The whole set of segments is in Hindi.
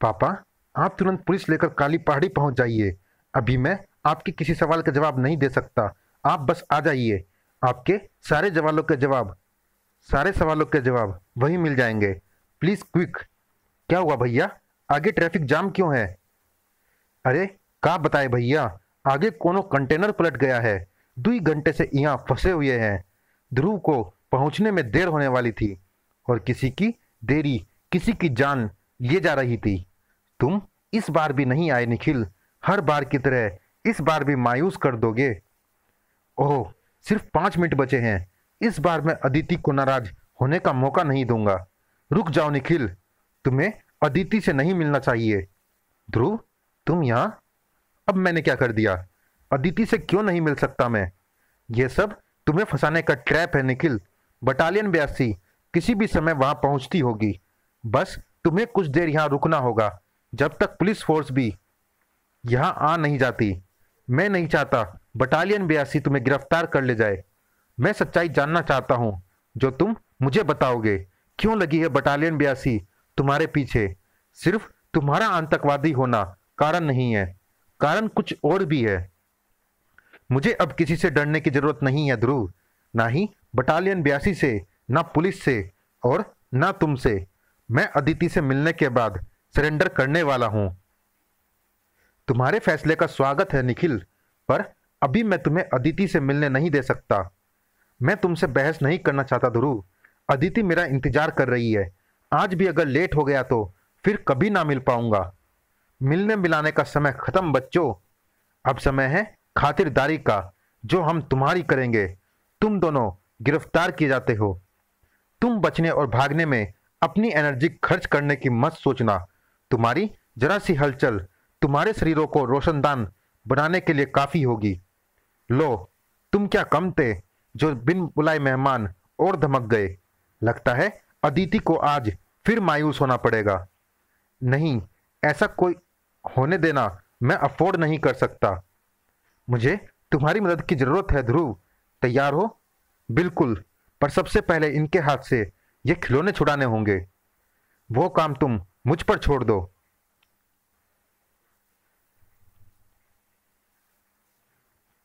पापा आप तुरंत पुलिस लेकर काली पहाड़ी पहुंच जाइए अभी मैं आपके किसी सवाल का जवाब नहीं दे सकता आप बस आ जाइए आपके सारे जवालों के जवाब सारे सवालों के जवाब वही मिल जाएंगे प्लीज़ क्विक क्या हुआ भैया आगे ट्रैफिक जाम क्यों है अरे कहा बताए भैया आगे कोनो कंटेनर पलट गया है दुई घंटे से यहाँ फंसे हुए हैं ध्रुव को पहुंचने में देर होने वाली थी और किसी की देरी किसी की जान ये जा रही थी तुम इस बार भी नहीं आए निखिल हर बार की तरह इस बार भी मायूस कर दोगे ओह सिर्फ पांच मिनट बचे हैं इस बार मैं अदिति को नाराज होने का मौका नहीं दूंगा रुक जाओ निखिल तुम्हें अदिति से नहीं मिलना चाहिए ध्रुव तुम यहां अब मैंने क्या कर दिया अदिति से क्यों नहीं मिल सकता मैं यह सब तुम्हें फंसाने का ट्रैप है निखिल बटालियन ब्यासी किसी भी समय वहां पहुंचती होगी बस तुम्हें कुछ देर यहाँ रुकना होगा जब तक पुलिस फोर्स भी यहाँ आ नहीं जाती मैं नहीं चाहता बटालियन बयासी तुम्हें गिरफ्तार कर ले जाए मैं सच्चाई जानना चाहता हूँ जो तुम मुझे बताओगे क्यों लगी है बटालियन बयासी तुम्हारे पीछे सिर्फ तुम्हारा आतंकवादी होना कारण नहीं है कारण कुछ और भी है मुझे अब किसी से डरने की जरूरत नहीं है ध्रुव ना ही बटालियन बयासी से ना पुलिस से और ना तुमसे मैं अदिति से मिलने के बाद सरेंडर करने वाला हूं तुम्हारे फैसले का स्वागत है निखिल पर अभी मैं तुम्हें अदिति से मिलने नहीं दे सकता मैं तुमसे बहस नहीं करना चाहता ध्रुव अदिति मेरा इंतजार कर रही है आज भी अगर लेट हो गया तो फिर कभी ना मिल पाऊंगा मिलने मिलाने का समय खत्म बच्चों अब समय है खातिरदारी का जो हम तुम्हारी करेंगे तुम दोनों गिरफ्तार किए जाते हो तुम बचने और भागने में अपनी एनर्जी खर्च करने की मत सोचना तुम्हारी जरा सी हलचल तुम्हारे शरीरों को रोशनदान बनाने के लिए काफ़ी होगी लो तुम क्या कम थे जो बिन बुलाए मेहमान और धमक गए लगता है अदिति को आज फिर मायूस होना पड़ेगा नहीं ऐसा कोई होने देना मैं अफोर्ड नहीं कर सकता मुझे तुम्हारी मदद की ज़रूरत है ध्रुव तैयार हो बिल्कुल पर सबसे पहले इनके हाथ से ये खिलौने छुड़ाने होंगे वो काम तुम मुझ पर छोड़ दो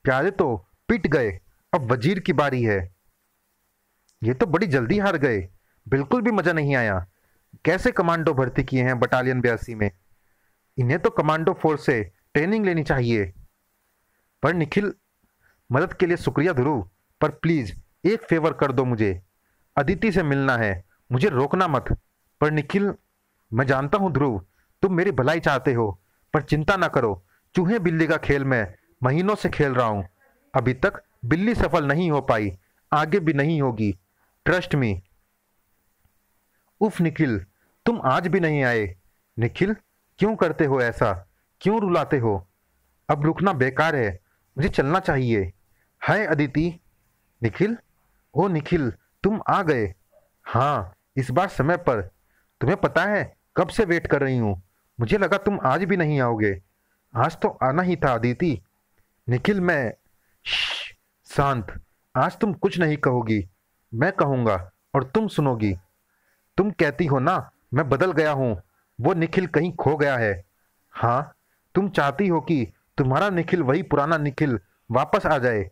प्यारे तो पिट गए अब वजीर की बारी है ये तो बड़ी जल्दी हार गए बिल्कुल भी मजा नहीं आया कैसे कमांडो भर्ती किए हैं बटालियन बयासी में इन्हें तो कमांडो फोर्स से ट्रेनिंग लेनी चाहिए पर निखिल मदद के लिए शुक्रिया ध्रुव पर प्लीज़ एक फेवर कर दो मुझे अदिति से मिलना है मुझे रोकना मत पर निखिल मैं जानता हूं ध्रुव तुम मेरी भलाई चाहते हो पर चिंता ना करो चूहे बिल्ली का खेल मैं महीनों से खेल रहा हूं अभी तक बिल्ली सफल नहीं हो पाई आगे भी नहीं होगी ट्रस्ट मी उफ निखिल तुम आज भी नहीं आए निखिल क्यों करते हो ऐसा क्यों रुलाते हो अब रुकना बेकार है मुझे चलना चाहिए हाय अदिति निखिल ओ निखिल तुम आ गए हाँ इस बार समय पर तुम्हें पता है कब से वेट कर रही हूँ मुझे लगा तुम आज भी नहीं आओगे आज तो आना ही था अदिति निखिल मैं शांत आज तुम कुछ नहीं कहोगी मैं कहूँगा और तुम सुनोगी तुम कहती हो ना मैं बदल गया हूँ वो निखिल कहीं खो गया है हाँ तुम चाहती हो कि तुम्हारा निखिल वही पुराना निखिल वापस आ जाए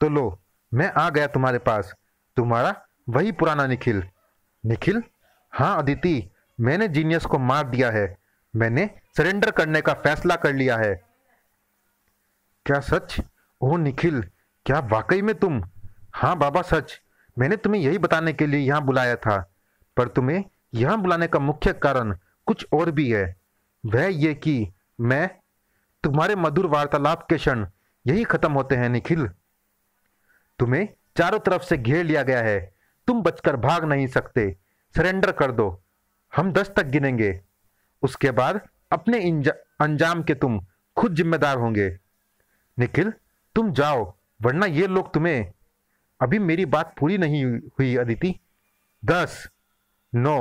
तो लो मैं आ गया तुम्हारे पास तुम्हारा वही पुराना निखिल निखिल हाँ अदिति मैंने जीनियस को मार दिया है मैंने सरेंडर करने का फैसला कर लिया है क्या सच ओ निखिल क्या वाकई में तुम हाँ बाबा सच मैंने तुम्हें यही बताने के लिए यहाँ बुलाया था पर तुम्हें यहाँ बुलाने का मुख्य कारण कुछ और भी है वह ये कि मैं तुम्हारे मधुर वार्तालाप के क्षण यही खत्म होते हैं निखिल तुम्हें चारों तरफ से घेर लिया गया है तुम बचकर भाग नहीं सकते सरेंडर कर दो हम दस तक गिनेंगे उसके बाद अपने अंजाम के तुम खुद जिम्मेदार होंगे निखिल तुम जाओ वरना ये लोग तुम्हें अभी मेरी बात पूरी नहीं हुई अदिति दस नौ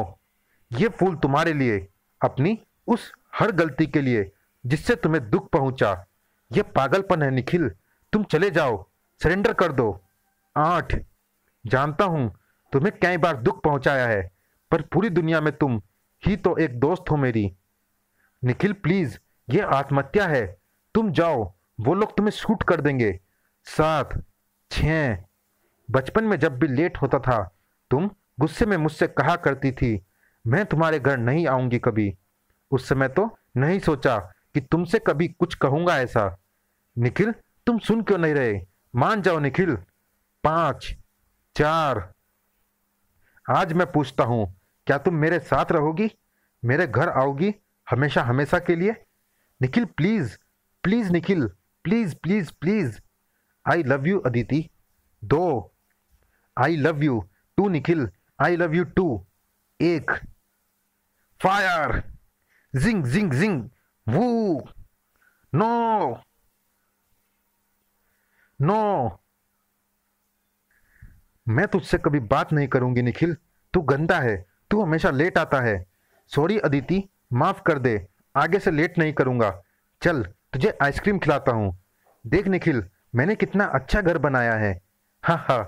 ये फूल तुम्हारे लिए अपनी उस हर गलती के लिए जिससे तुम्हें दुख पहुंचा यह पागलपन है निखिल तुम चले जाओ सरेंडर कर दो आठ जानता हूं तुम्हें कई बार दुख पहुंचाया है पर पूरी दुनिया में तुम ही तो एक दोस्त हो मेरी निखिल प्लीज ये आत्महत्या है तुम जाओ वो लोग तुम्हें शूट कर देंगे सात छ बचपन में जब भी लेट होता था तुम गुस्से में मुझसे कहा करती थी मैं तुम्हारे घर नहीं आऊंगी कभी उस समय तो नहीं सोचा कि तुमसे कभी कुछ कहूंगा ऐसा निखिल तुम सुन क्यों नहीं रहे मान जाओ निखिल पांच चार आज मैं पूछता हूं क्या तुम मेरे साथ रहोगी मेरे घर आओगी हमेशा हमेशा के लिए Nikhil please please Nikhil please please please I love you Aditi दो I love you too Nikhil I love you too एक फायर जिंग जिंग जिंग वू नो नो मैं तुझसे कभी बात नहीं करूंगी निखिल तू गंदा है तू हमेशा लेट आता है सॉरी अदिति माफ कर दे आगे से लेट नहीं करूंगा चल तुझे आइसक्रीम खिलाता हूँ देख निखिल मैंने कितना अच्छा घर बनाया है हाँ हाँ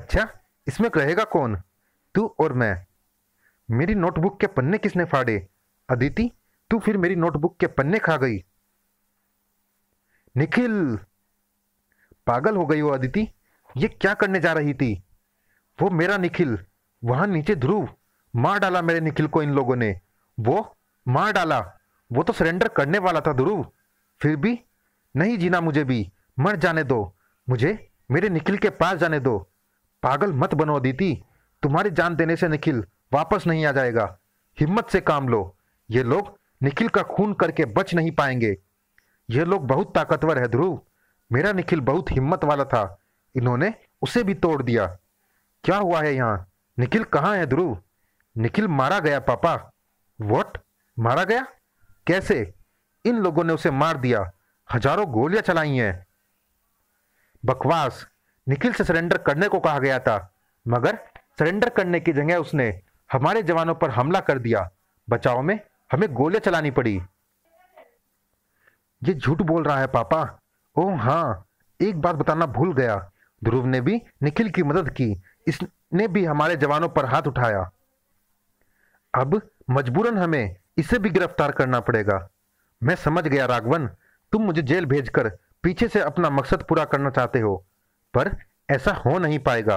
अच्छा इसमें रहेगा कौन तू और मैं मेरी नोटबुक के पन्ने किसने फाड़े अदिति तू फिर मेरी नोटबुक के पन्ने खा गई निखिल पागल हो गई वो अदिति ये क्या करने जा रही थी वो मेरा निखिल वहां नीचे ध्रुव मार डाला मेरे निखिल को इन लोगों ने वो मार डाला वो तो सरेंडर करने वाला था ध्रुव फिर भी नहीं जीना मुझे भी मर जाने दो मुझे मेरे निखिल के पास जाने दो पागल मत बनो अदिति तुम्हारी जान देने से निखिल वापस नहीं आ जाएगा हिम्मत से काम लो ये लोग निखिल का खून करके बच नहीं पाएंगे ये लोग बहुत ताकतवर है ध्रुव मेरा निखिल बहुत हिम्मत वाला था इन्होंने उसे भी तोड़ दिया क्या हुआ है यहाँ निखिल कहाँ है ध्रुव निखिल मारा गया पापा वॉट मारा गया कैसे इन लोगों ने उसे मार दिया हजारों गोलियां चलाई हैं बकवास निखिल से सरेंडर करने को कहा गया था मगर सरेंडर करने की जगह उसने हमारे जवानों पर हमला कर दिया बचाव में हमें गोलियां चलानी पड़ी ये झूठ बोल रहा है पापा ओह हाँ एक बात बताना भूल गया ध्रुव ने भी निखिल की मदद की इसने भी हमारे जवानों पर हाथ उठाया अब मजबूरन हमें इसे भी गिरफ्तार करना पड़ेगा मैं समझ गया राघवन तुम मुझे जेल भेजकर पीछे से अपना मकसद पूरा करना चाहते हो पर ऐसा हो नहीं पाएगा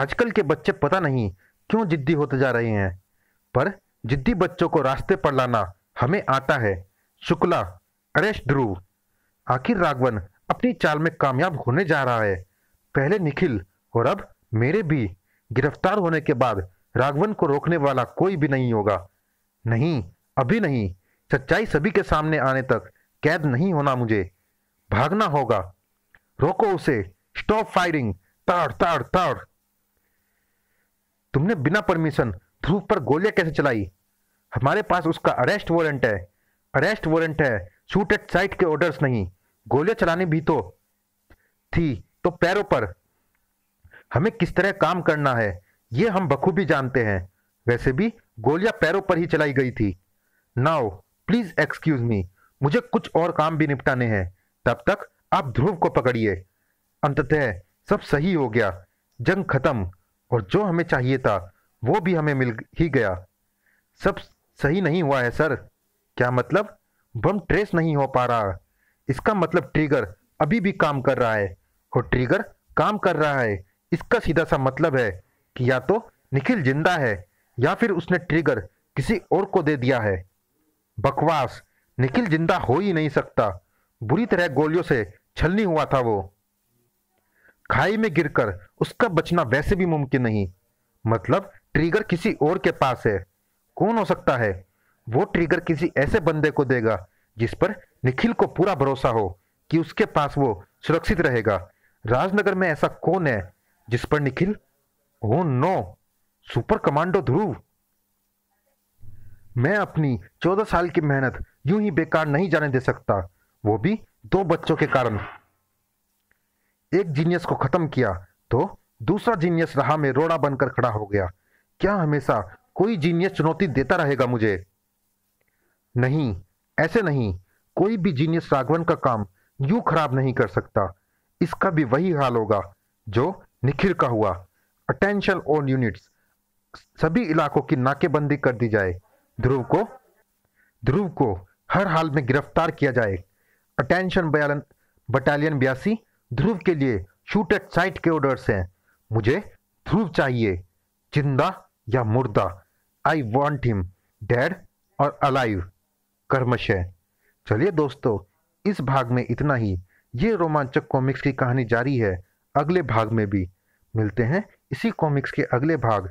आजकल के बच्चे पता नहीं क्यों जिद्दी होते जा रहे हैं पर जिद्दी बच्चों को रास्ते पर लाना हमें आता है शुक्ला अरेश ध्रुव आखिर राघवन अपनी चाल में कामयाब होने जा रहा है पहले निखिल और अब मेरे भी गिरफ्तार होने के बाद राघवन को रोकने वाला कोई भी नहीं होगा नहीं अभी नहीं सच्चाई सभी के सामने आने तक कैद नहीं होना मुझे भागना होगा रोको उसे स्टॉप फायरिंग ताड़ ताड़ ताड़ तुमने बिना परमिशन ध्रुव पर गोलियां कैसे चलाई हमारे पास उसका अरेस्ट वारंट है अरेस्ट वारंट है शूट एट साइट के ऑर्डर्स नहीं गोलियां चलाने भी तो थी तो पैरों पर हमें किस तरह काम करना है ये हम बखूबी जानते हैं वैसे भी गोलियां पैरों पर ही चलाई गई थी नाउ प्लीज एक्सक्यूज मी मुझे कुछ और काम भी निपटाने हैं तब तक आप ध्रुव को पकड़िए अंततः सब सही हो गया जंग खत्म और जो हमें चाहिए था वो भी हमें मिल ही गया सब सही नहीं हुआ है सर क्या मतलब बम ट्रेस नहीं हो पा रहा इसका मतलब ट्रिगर अभी भी काम कर रहा है और ट्रिगर काम कर रहा है इसका सीधा सा मतलब है कि या तो निखिल जिंदा है या फिर उसने ट्रिगर किसी और को दे दिया है बकवास निखिल जिंदा हो ही नहीं सकता बुरी तरह गोलियों से छलनी हुआ था वो खाई में गिरकर उसका बचना वैसे भी मुमकिन नहीं मतलब ट्रिगर किसी और के पास है कौन हो सकता है वो ट्रिगर किसी ऐसे बंदे को देगा जिस पर निखिल को पूरा भरोसा हो कि उसके पास वो सुरक्षित रहेगा राजनगर में ऐसा कौन है जिस पर Nikhil oh no super commando Dhruv मैं अपनी चौदह साल की मेहनत यूं ही बेकार नहीं जाने दे सकता वो भी दो बच्चों के कारण एक जीनियस को खत्म किया तो दूसरा जीनियस राह में रोड़ा बनकर खड़ा हो गया क्या हमेशा कोई जीनियस चुनौती देता रहेगा मुझे नहीं ऐसे नहीं कोई भी जीनियस राघवन का काम यूं खराब नहीं कर सकता इसका भी वही हाल होगा जो निखिर का हुआ अटेंशन ऑन यूनिट्स सभी इलाकों की नाकेबंदी कर दी जाए ध्रुव को ध्रुव को हर हाल में गिरफ्तार किया जाए अटेंशन बयालन बटालियन बयासी ध्रुव के लिए शूट एट साइट के ऑर्डर्स हैं मुझे ध्रुव चाहिए जिंदा या मुर्दा आई वॉन्ट हिम डेड और अलाइव कर्मश चलिए दोस्तों इस भाग में इतना ही ये रोमांचक कॉमिक्स की कहानी जारी है अगले भाग में भी मिलते हैं इसी कॉमिक्स के अगले भाग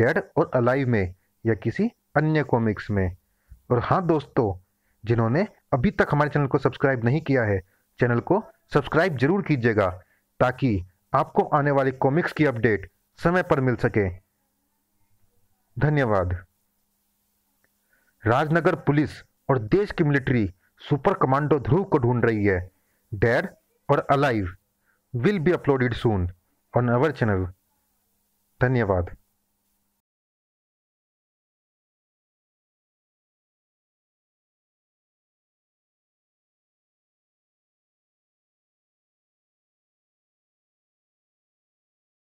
डेड और अलाइव में या किसी अन्य कॉमिक्स में और हाँ दोस्तों जिन्होंने अभी तक हमारे चैनल को सब्सक्राइब नहीं किया है चैनल को सब्सक्राइब जरूर कीजिएगा ताकि आपको आने वाली कॉमिक्स की अपडेट समय पर मिल सके धन्यवाद राजनगर पुलिस और देश की मिलिट्री सुपर कमांडो ध्रुव को ढूंढ रही है डेड और alive will be uploaded soon on our channel. Dhanyavad.